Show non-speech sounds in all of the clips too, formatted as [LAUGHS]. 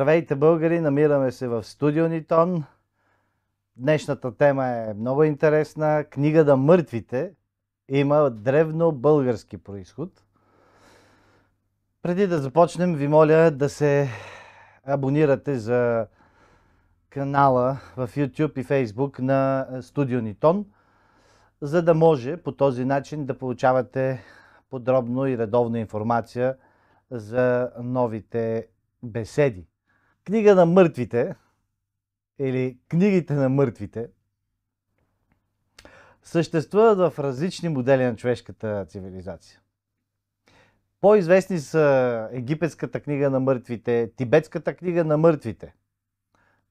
Здравейте, българи! Намираме се в студио Нитон. Днешната тема е много интересна. Книга на мъртвите има древно български происход. Преди да започнем, ви моля да се абонирате за канала в YouTube и Facebook на Студио Нитон, за да може по този начин да получавате подробно и редовна информация за новите беседи книга на мъртвите или книгите на мъртвите съществуват в различни модели на човешката цивилизация. По-известни са египетската книга на мъртвите, тибетската книга на мъртвите.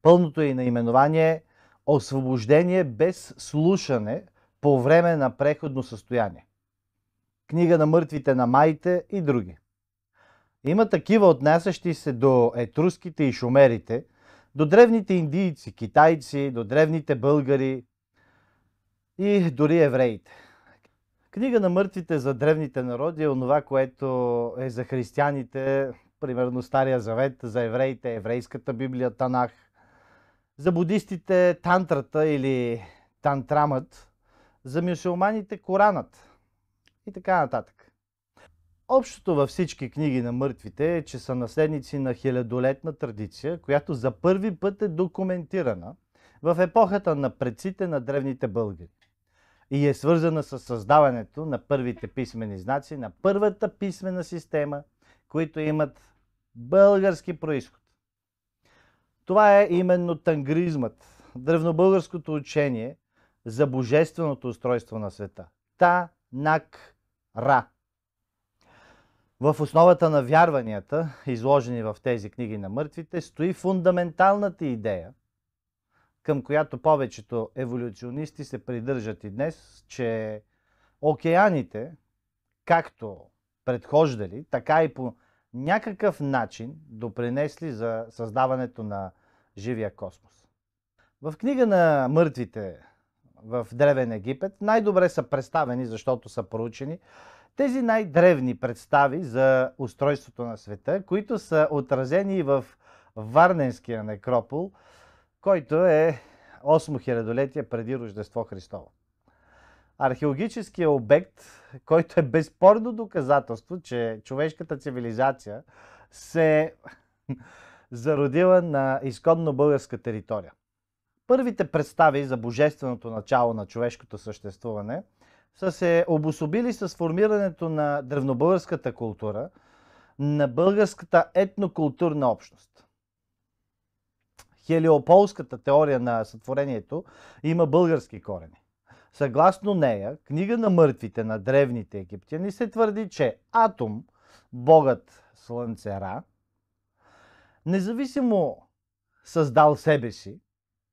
Пълното и наименование е Освобождение без слушане по време на преходно състояние. Книга на мъртвите на Майте и други. Има такива отнасящи се до етруските и шумерите, до древните индийци, китайци, до древните българи и дори евреите. Книга на мъртвите за древните народи е онова, което е за християните, примерно Стария Завет, за евреите, еврейската Библия, Танах. За будистите тантрата или тантрамът, за мюсюлманите Коранът и така нататък. Общото във всички книги на мъртвите е, че са наследници на хилядолетна традиция, която за първи път е документирана в епохата на предците на древните българи и е свързана с създаването на първите писмени знаци, на първата писмена система, които имат български происход. Това е именно тангризмът, древнобългарското учение за божественото устройство на света. Та-нак-ра – в основата на вярванията, изложени в тези книги на мъртвите, стои фундаменталната идея, към която повечето еволюционисти се придържат и днес, че океаните, както предхождали, така и по някакъв начин допринесли за създаването на живия космос. В книга на мъртвите в Древен Египет, най-добре са представени, защото са проучени, тези най-древни представи за устройството на света, които са отразени в Варненския некропол, който е 8 хилядолетие преди Рождество Христово. Археологическият обект, който е безспорно доказателство, че човешката цивилизация се [LAUGHS] зародила на изконно българска територия. Първите представи за божественото начало на човешкото съществуване са се обособили с формирането на древнобългарската култура, на българската етнокултурна общност. Хелиополската теория на сътворението има български корени. Съгласно нея, книга на мъртвите на древните египтяни се твърди, че Атом, богът Слънце Ра, независимо създал себе си,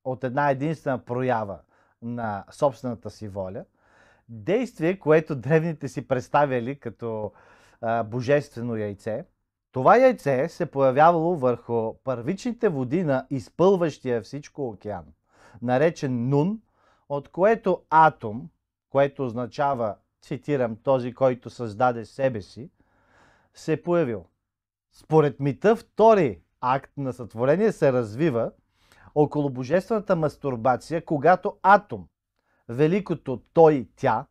от една единствена проява на собствената си воля, действие, което древните си представяли като а, божествено яйце, това яйце се появявало върху първичните води на изпълващия всичко океан, наречен Нун, от което атом, което означава, цитирам, този, който създаде себе си, се появил. Според мита, втори акт на сътворение се развива около божествената мастурбация, когато атом, великото той тя,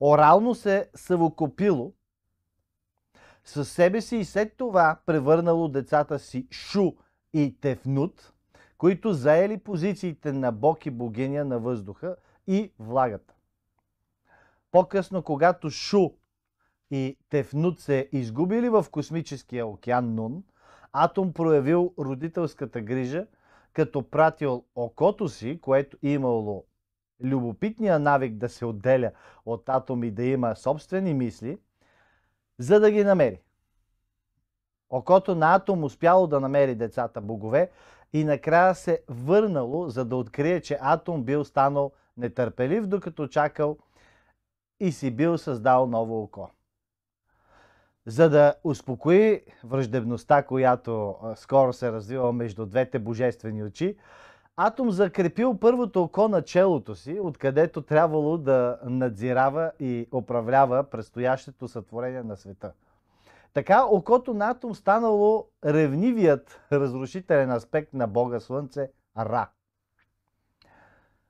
орално се съвокупило със себе си и след това превърнало децата си Шу и Тефнут, които заели позициите на бог и богиня на въздуха и влагата. По-късно, когато Шу и Тефнут се изгубили в космическия океан Нун, Атом проявил родителската грижа като пратил окото си, което имало любопитния навик да се отделя от атоми, да има собствени мисли, за да ги намери. Окото на атом успяло да намери децата богове и накрая се върнало, за да открие, че атом бил станал нетърпелив, докато чакал и си бил създал ново око за да успокои враждебността, която скоро се развива между двете божествени очи, Атом закрепил първото око на челото си, откъдето трябвало да надзирава и управлява предстоящето сътворение на света. Така окото на Атом станало ревнивият разрушителен аспект на Бога Слънце Ра.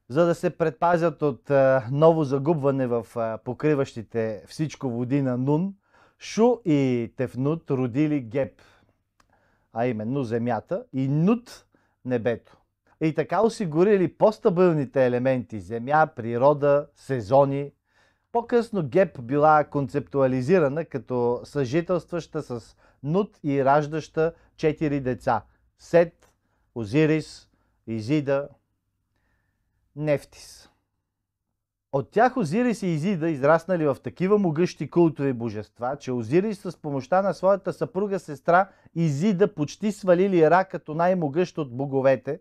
За да се предпазят от ново загубване в покриващите всичко води на Нун – Шу и Тефнут родили Геб, а именно земята, и Нут небето. И така осигурили по-стабилните елементи – земя, природа, сезони. По-късно Геб била концептуализирана като съжителстваща с Нут и раждаща четири деца – Сет, Озирис, Изида, Нефтис – от тях Озирис и Изида израснали в такива могъщи култови божества, че Озирис с помощта на своята съпруга сестра Изида почти свалили Ра като най-могъщ от боговете,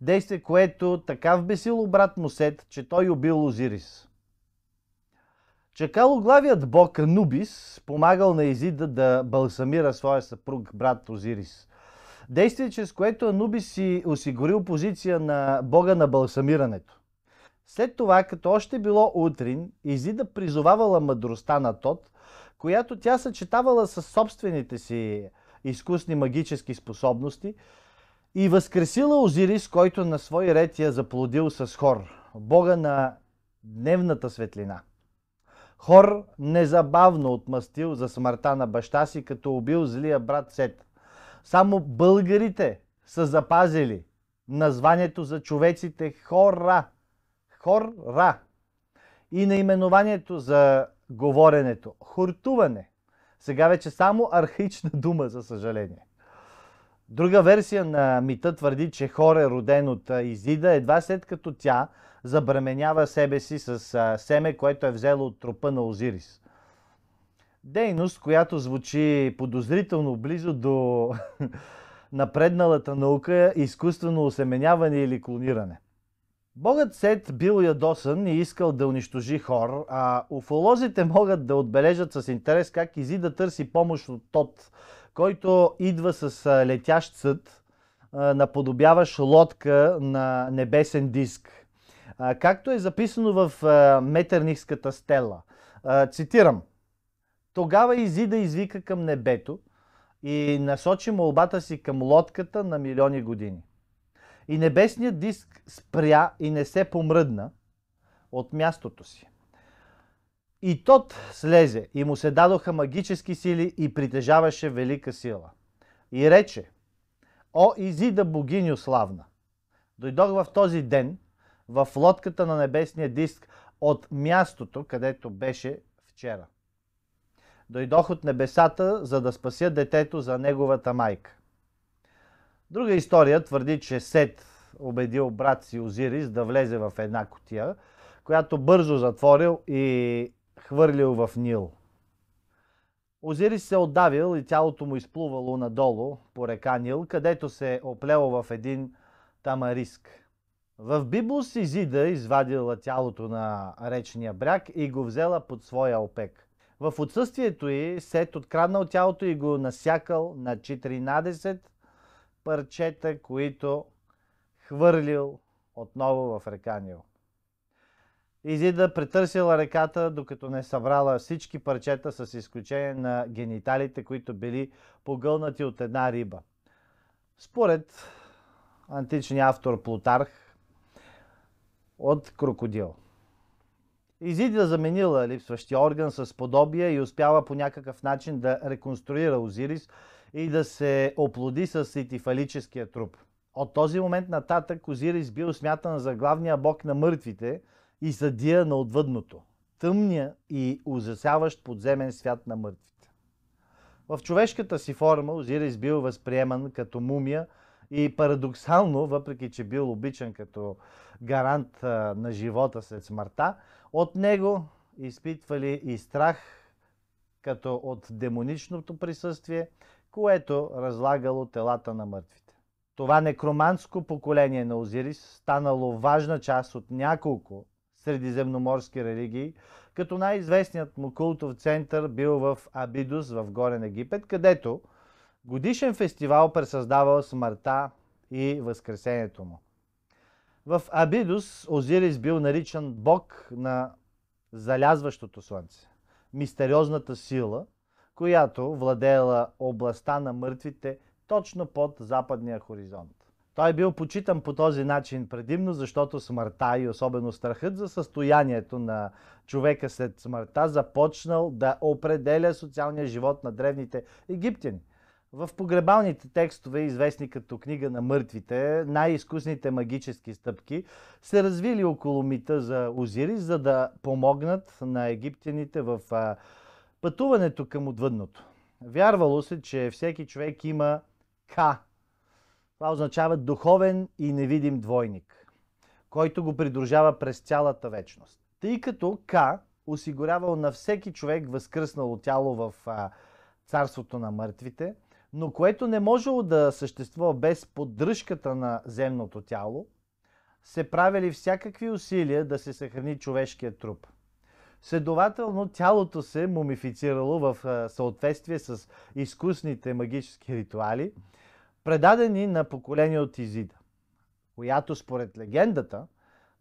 действие, което така вбесило брат му Сет, че той убил Озирис. Чакалоглавият бог Анубис помагал на Изида да балсамира своя съпруг брат Озирис. Действие, чрез което Анубис си осигурил позиция на бога на балсамирането. След това, като още било утрин, Изида призовавала мъдростта на Тот, която тя съчетавала с собствените си изкусни магически способности и възкресила Озирис, който на свой ред я заплодил с Хор, бога на дневната светлина. Хор незабавно отмъстил за смъртта на баща си, като убил злия брат Сет. Само българите са запазили названието за човеците Хора – хора и наименованието за говоренето хуртуване. Сега вече само архаична дума, за съжаление. Друга версия на мита твърди, че Хор е роден от Изида едва след като тя забременява себе си с семе, което е взело от трупа на Озирис. Дейност, която звучи подозрително близо до [LAUGHS] напредналата наука изкуствено осеменяване или клониране – Богът Сет бил ядосан и искал да унищожи хор, а уфолозите могат да отбележат с интерес как Изи да търси помощ от Тот, който идва с летящ съд, наподобяваш лодка на небесен диск. Както е записано в Метернихската стела. Цитирам. Тогава Изи да извика към небето и насочи молбата си към лодката на милиони години. И небесният диск спря и не се помръдна от мястото си. И тот слезе и му се дадоха магически сили и притежаваше велика сила. И рече, О Изида богиню славна! Дойдох в този ден в лодката на небесния диск от мястото, където беше вчера. Дойдох от небесата, за да спася детето за неговата майка. Друга история твърди, че Сет убедил брат си Озирис да влезе в една котия, която бързо затворил и хвърлил в Нил. Озирис се отдавил и тялото му изплувало надолу по река Нил, където се е оплело в един тамариск. В Библос Изида извадила тялото на речния бряг и го взела под своя опек. В отсъствието й Сет откраднал тялото и го насякал на 14 парчета, които хвърлил отново в река Нил. Изида претърсила реката, докато не събрала всички парчета, с изключение на гениталите, които били погълнати от една риба. Според античния автор Плутарх от крокодил. Изида заменила липсващия орган с подобие и успява по някакъв начин да реконструира Озирис, и да се оплоди с итифалическия труп. От този момент нататък Озирис е бил смятан за главния бог на мъртвите и съдия на отвъдното, тъмния и ужасяващ подземен свят на мъртвите. В човешката си форма Озирис е бил възприеман като мумия и парадоксално, въпреки че бил обичан като гарант на живота след смъртта, от него изпитвали и страх, като от демоничното присъствие, което разлагало телата на мъртвите. Това некроманско поколение на Озирис станало важна част от няколко средиземноморски религии, като най-известният му култов център бил в Абидус в Горен Египет, където годишен фестивал пресъздавал смъртта и възкресението му. В Абидус Озирис бил наричан бог на залязващото слънце, мистериозната сила – която владеела областта на мъртвите точно под западния хоризонт. Той бил почитан по този начин предимно, защото смъртта и особено страхът за състоянието на човека след смъртта започнал да определя социалния живот на древните египтяни. В погребалните текстове, известни като книга на мъртвите, най-изкусните магически стъпки се развили около мита за Озирис, за да помогнат на египтяните в Пътуването към отвъдното. Вярвало се, че всеки човек има К. Това означава духовен и невидим двойник, който го придружава през цялата вечност. Тъй като К осигурявал на всеки човек възкръснало тяло в а, царството на мъртвите, но което не можело да съществува без поддръжката на земното тяло, се правили всякакви усилия да се съхрани човешкият труп – Следователно, тялото се е мумифицирало в съответствие с изкусните магически ритуали, предадени на поколение от Изида, която според легендата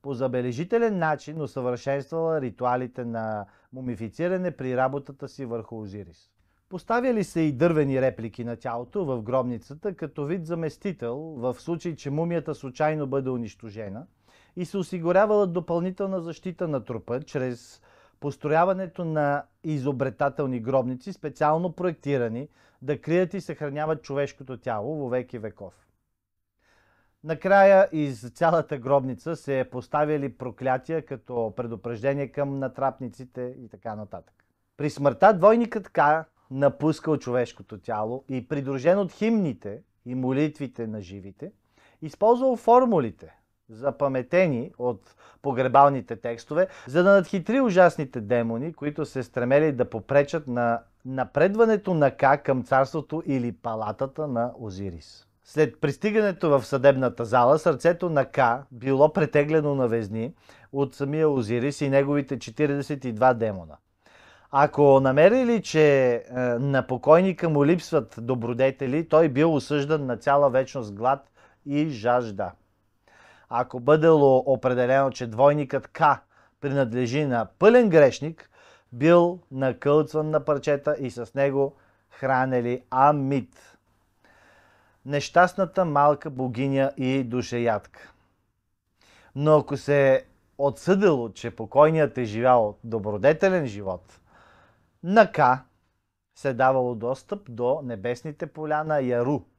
по забележителен начин усъвършенствала ритуалите на мумифициране при работата си върху Озирис. Поставяли се и дървени реплики на тялото в гробницата като вид заместител в случай, че мумията случайно бъде унищожена и се осигурявала допълнителна защита на трупа чрез построяването на изобретателни гробници, специално проектирани да крият и съхраняват човешкото тяло во веки веков. Накрая из цялата гробница се е поставили проклятия като предупреждение към натрапниците и така нататък. При смъртта двойникът Ка напускал човешкото тяло и придружен от химните и молитвите на живите, използвал формулите, запаметени от погребалните текстове, за да надхитри ужасните демони, които се стремели да попречат на напредването на Ка към царството или палатата на Озирис. След пристигането в съдебната зала, сърцето на Ка било претеглено на везни от самия Озирис и неговите 42 демона. Ако намерили, че е, на покойника му липсват добродетели, той бил осъждан на цяла вечност глад и жажда ако бъдело определено, че двойникът К принадлежи на пълен грешник, бил накълцван на парчета и с него хранели Амид. Нещастната малка богиня и душеядка. Но ако се е отсъдило, че покойният е живял добродетелен живот, на К се давало достъп до небесните поля на Яру –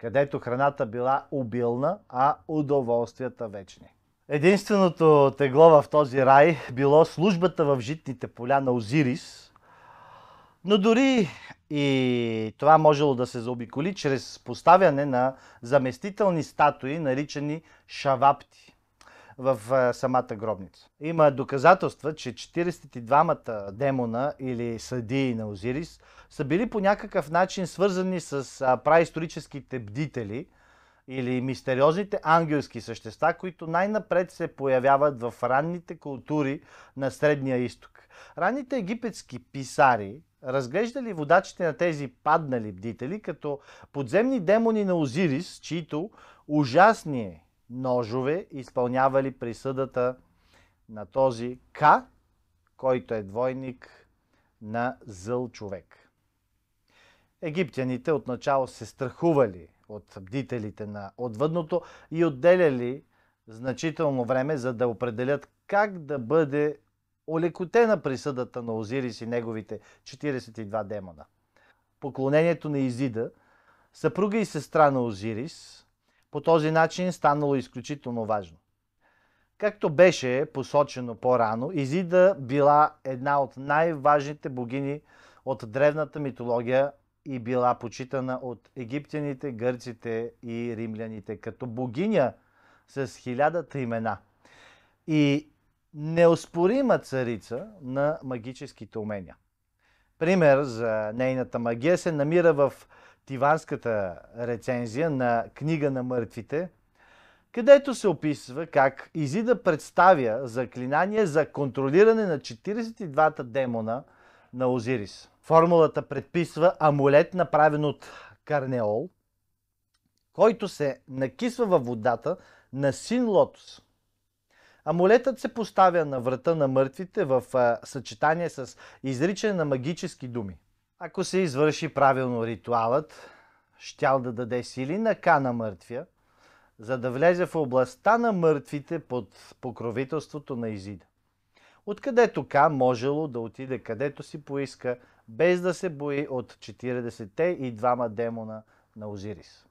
където храната била обилна, а удоволствията вечни. Единственото тегло в този рай било службата в житните поля на Озирис, но дори и това можело да се заобиколи чрез поставяне на заместителни статуи, наричани шавапти в самата гробница. Има доказателства, че 42-мата демона или съдии на Озирис са били по някакъв начин свързани с праисторическите бдители или мистериозните ангелски същества, които най-напред се появяват в ранните култури на Средния изток. Ранните египетски писари, разглеждали водачите на тези паднали бдители като подземни демони на Озирис, чието ужасни ножове, изпълнявали присъдата на този К, който е двойник на зъл човек. Египтяните отначало се страхували от бдителите на отвъдното и отделяли значително време, за да определят как да бъде олекотена присъдата на Озирис и неговите 42 демона. Поклонението на Изида, съпруга и сестра на Озирис, по този начин станало изключително важно. Както беше посочено по-рано, Изида била една от най-важните богини от древната митология и била почитана от египтяните, гърците и римляните като богиня с хилядата имена и неоспорима царица на магическите умения. Пример за нейната магия се намира в тиванската рецензия на Книга на мъртвите, където се описва как Изида представя заклинание за контролиране на 42-та демона на Озирис. Формулата предписва амулет, направен от карнеол, който се накисва във водата на син лотос. Амулетът се поставя на врата на мъртвите в съчетание с изричане на магически думи. Ако се извърши правилно ритуалът, щял да даде сили на Кана мъртвия, за да влезе в областта на мъртвите под покровителството на Изида. Откъдето Ка можело да отиде където си поиска, без да се бои от 40-те и двама демона на Озирис.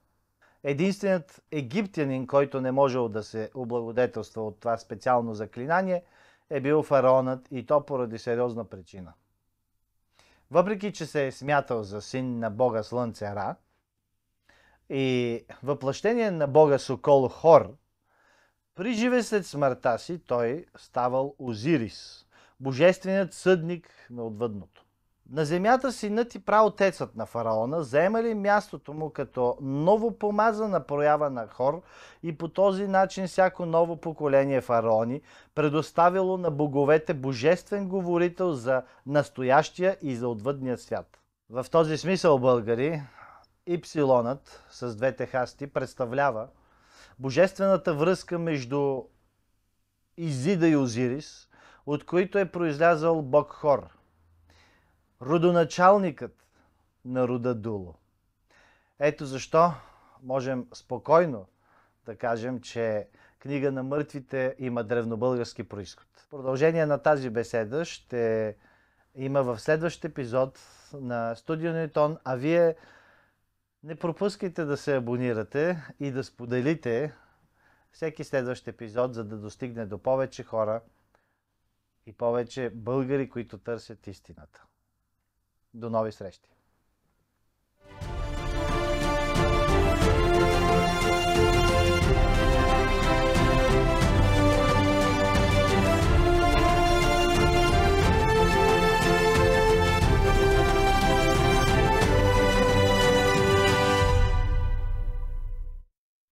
Единственият египтянин, който не можел да се облагодетелства от това специално заклинание, е бил фараонът и то поради сериозна причина – въпреки че се е смятал за син на бога Слънце Ра и въплъщение на бога Сокол Хор, при живе след смъртта си той ставал Озирис, божественият съдник на отвъдното. На земята синът и праотецът на фараона заемали мястото му като ново помазана проява на хор и по този начин всяко ново поколение фараони предоставило на боговете божествен говорител за настоящия и за отвъдния свят. В този смисъл, българи, Ипсилонът с двете хасти представлява божествената връзка между Изида и Озирис, от които е произлязал бог Хор – родоначалникът на рода Дуло. Ето защо можем спокойно да кажем, че книга на мъртвите има древнобългарски происход. Продължение на тази беседа ще има в следващ епизод на Студио Нейтон, а вие не пропускайте да се абонирате и да споделите всеки следващ епизод, за да достигне до повече хора и повече българи, които търсят истината. До нови срещи!